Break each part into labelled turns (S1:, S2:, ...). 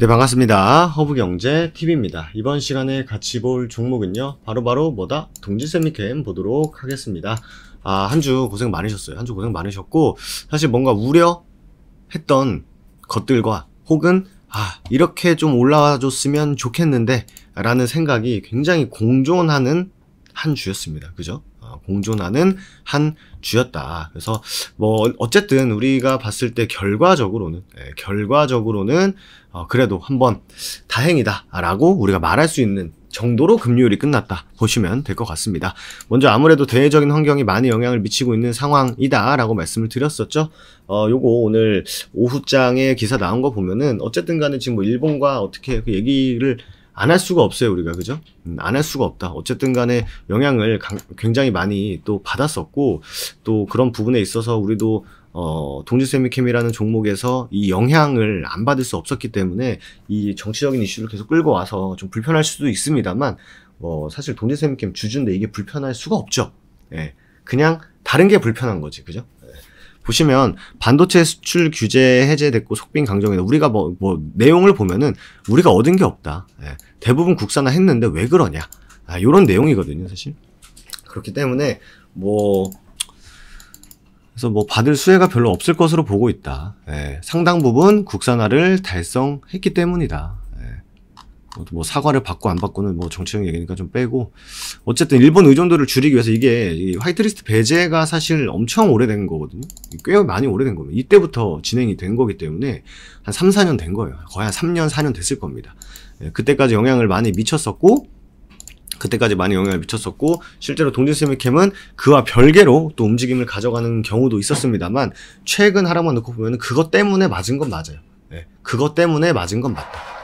S1: 네 반갑습니다 허브경제TV입니다 이번 시간에 같이 볼 종목은요 바로바로 바로 뭐다 동지세미캠 보도록 하겠습니다 아 한 주 고생 많으셨어요 한 주 고생 많으셨고 사실 뭔가 우려했던 것들과 혹은 아 이렇게 좀 올라와 줬으면 좋겠는데 라는 생각이 굉장히 공존하는 한 주였습니다 그죠 아, 공존하는 한 주였다. 그래서 뭐 어쨌든 우리가 봤을 때 결과적으로는 예, 결과적으로는 어, 그래도 한번 다행이다라고 우리가 말할 수 있는 정도로 금요일이 끝났다 보시면 될 것 같습니다. 먼저 아무래도 대외적인 환경이 많이 영향을 미치고 있는 상황이다라고 말씀을 드렸었죠. 어, 요거 오늘 오후장에 기사 나온 거 보면은 어쨌든 간에 지금 뭐 일본과 어떻게 그 얘기를 안할 수가 없어요 우리가 그죠? 음, 안할 수가 없다. 어쨌든 간에 영향을 강, 굉장히 많이 또 받았었고 또 그런 부분에 있어서 우리도 어, 동지세미캠이라는 종목에서 이 영향을 안 받을 수 없었기 때문에 이 정치적인 이슈를 계속 끌고 와서 좀 불편할 수도 있습니다만 뭐 사실 동지세미캠 주주인데 이게 불편할 수가 없죠. 예. 그냥 다른 게 불편한 거지, 그죠? 보시면 반도체 수출 규제 해제됐고 속빈 강정이다. 우리가 뭐, 뭐 내용을 보면은 우리가 얻은 게 없다. 예. 대부분 국산화 했는데 왜 그러냐. 아, 요런 내용이거든요, 사실. 그렇기 때문에 뭐 그래서 뭐 받을 수혜가 별로 없을 것으로 보고 있다. 예. 상당 부분 국산화를 달성했기 때문이다. 뭐, 뭐 사과를 받고 안 받고는 뭐 정치적 얘기니까 좀 빼고 어쨌든 일본 의존도를 줄이기 위해서 이게 화이트리스트 배제가 사실 엄청 오래된 거거든요. 꽤 많이 오래된 겁니다. 이때부터 진행이 된 거기 때문에 한 3, 4년 된 거예요. 거의 한 3년, 4년 됐을 겁니다. 예, 그때까지 영향을 많이 미쳤었고 그때까지 많이 영향을 미쳤었고 실제로 동진스미캠은 그와 별개로 또 움직임을 가져가는 경우도 있었습니다만 최근 하락만 놓고 보면 그것 때문에 맞은 건 맞아요. 네. 그것 때문에 맞은 건 맞다.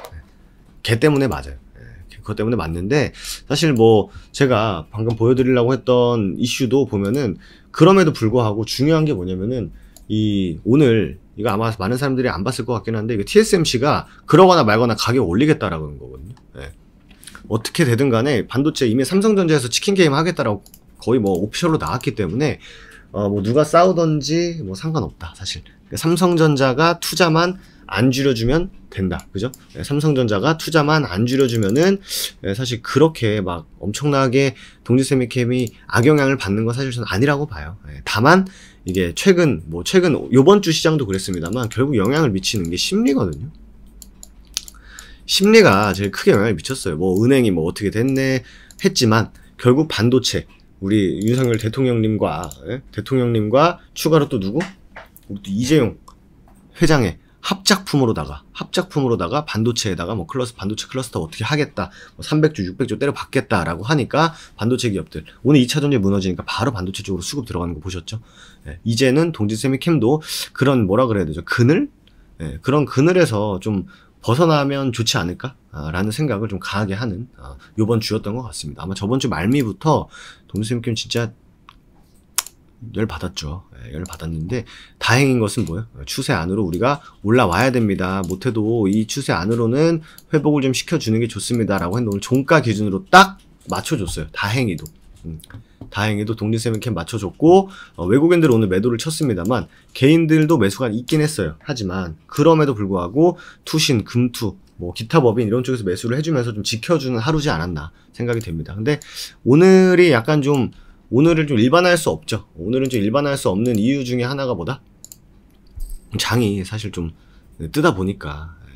S1: 걔 때문에 맞아요. 예, 그것 때문에 맞는데 사실 뭐 제가 방금 보여드리려고 했던 이슈도 보면은 그럼에도 불구하고 중요한 게 뭐냐면은 이 오늘 이거 아마 많은 사람들이 안 봤을 것 같긴 한데 이거 TSMC가 그러거나 말거나 가격 올리겠다라고 하는 거거든요. 예. 어떻게 되든 간에 반도체 이미 삼성전자에서 치킨 게임 하겠다라고 거의 뭐 오피셜로 나왔기 때문에 어 뭐 누가 싸우던지 뭐 상관없다 사실. 그러니까 삼성전자가 투자만 안 줄여주면 된다. 그죠? 예, 삼성전자가 투자만 안 줄여주면은 예, 사실 그렇게 막 엄청나게 동지세미캠이 악영향을 받는 건 사실 은 아니라고 봐요. 예, 다만 이게 최근 뭐 최근 요번 주 시장도 그랬습니다만 결국 영향을 미치는 게 심리거든요. 심리가 제일 크게 영향을 미쳤어요. 뭐 은행이 뭐 어떻게 됐네 했지만 결국 반도체 우리 윤석열 대통령님과 예? 대통령님과 추가로 또 누구? 우리 또 이재용 회장의 합작품으로다가 합작품으로다가 반도체에다가 뭐 클러스 반도체 클러스터 어떻게 하겠다 뭐 300조 600조 때려 받겠다라고 하니까 반도체 기업들 오늘 2차 전지 무너지니까 바로 반도체 쪽으로 수급 들어가는 거 보셨죠? 예, 이제는 동지 세미캠도 그런 뭐라 그래야 되죠 그늘 예, 그런 그늘에서 좀 벗어나면 좋지 않을까라는 아, 생각을 좀 강하게 하는 어, 요번 주였던 것 같습니다. 아마 저번 주 말미부터 동지 세미캠 진짜 열 받았죠. 예, 열 받았는데 다행인 것은 뭐예요? 추세 안으로 우리가 올라와야 됩니다. 못해도 이 추세 안으로는 회복을 좀 시켜주는 게 좋습니다라고 했는데 오늘 종가 기준으로 딱 맞춰줬어요. 다행히도. 음, 다행히도 독립세면캠 맞춰줬고 어, 외국인들 오늘 매도를 쳤습니다만 개인들도 매수가 있긴 했어요. 하지만 그럼에도 불구하고 투신, 금투, 뭐 기타 법인 이런 쪽에서 매수를 해주면서 좀 지켜주는 하루지 않았나 생각이 됩니다. 근데 오늘이 약간 좀 오늘을 좀 일반화할 수 없죠. 오늘은 좀 일반화할 수 없는 이유 중에 하나가 뭐다? 장이 사실 좀 뜨다 보니까 예,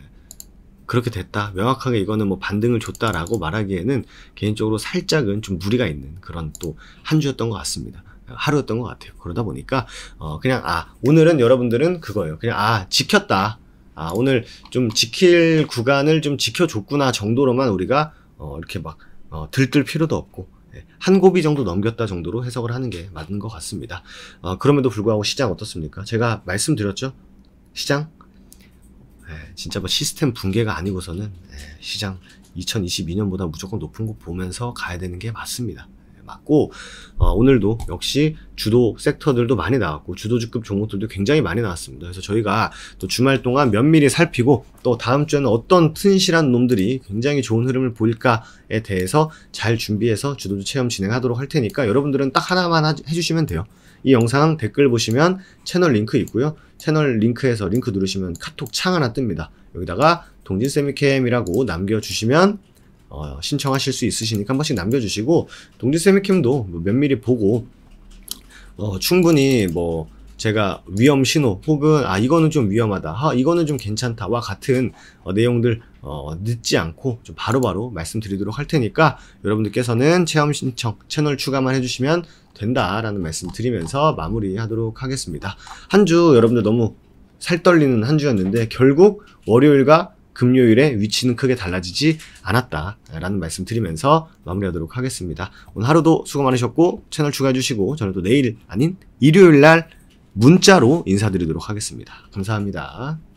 S1: 그렇게 됐다. 명확하게 이거는 뭐 반등을 줬다라고 말하기에는 개인적으로 살짝은 좀 무리가 있는 그런 또 한 주였던 것 같습니다. 하루였던 것 같아요. 그러다 보니까 어 그냥 아 오늘은 여러분들은 그거예요. 그냥 아 지켰다. 아 오늘 좀 지킬 구간을 좀 지켜줬구나 정도로만 우리가 어 이렇게 막어 들뜰 필요도 없고 네, 한 고비 정도 넘겼다 정도로 해석을 하는 게 맞는 것 같습니다. 어, 그럼에도 불구하고 시장 어떻습니까? 제가 말씀드렸죠? 시장? 에, 네, 진짜 뭐 시스템 붕괴가 아니고서는 에, 네, 시장 2022년보다 무조건 높은 곳 보면서 가야 되는 게 맞습니다. 맞고 어, 오늘도 역시 주도 섹터들도 많이 나왔고 주도주급 종목들도 굉장히 많이 나왔습니다. 그래서 저희가 또 주말 동안 면밀히 살피고 또 다음 주에는 어떤 튼실한 놈들이 굉장히 좋은 흐름을 보일까에 대해서 잘 준비해서 주도주 체험 진행하도록 할 테니까 여러분들은 딱 하나만 하, 해주시면 돼요. 이 영상 댓글 보시면 채널 링크 있고요. 채널 링크에서 링크 누르시면 카톡 창 하나 뜹니다. 여기다가 동진세미캠이라고 남겨주시면 어, 신청하실 수 있으시니까 한 번씩 남겨주시고 동지세미캠도 면밀히 뭐 보고 어, 충분히 뭐 제가 위험 신호 혹은 아 이거는 좀 위험하다 아 이거는 좀 괜찮다와 같은 어, 내용들 어, 늦지 않고 좀 바로바로 말씀드리도록 할 테니까 여러분들께서는 체험 신청 채널 추가만 해주시면 된다라는 말씀 드리면서 마무리하도록 하겠습니다 한 주 여러분들 너무 살떨리는 한 주였는데 결국 월요일과 금요일에 위치는 크게 달라지지 않았다라는 말씀 드리면서 마무리하도록 하겠습니다. 오늘 하루도 수고 많으셨고 채널 추가해주시고 저는 또 내일 아닌 일요일 날 문자로 인사드리도록 하겠습니다. 감사합니다.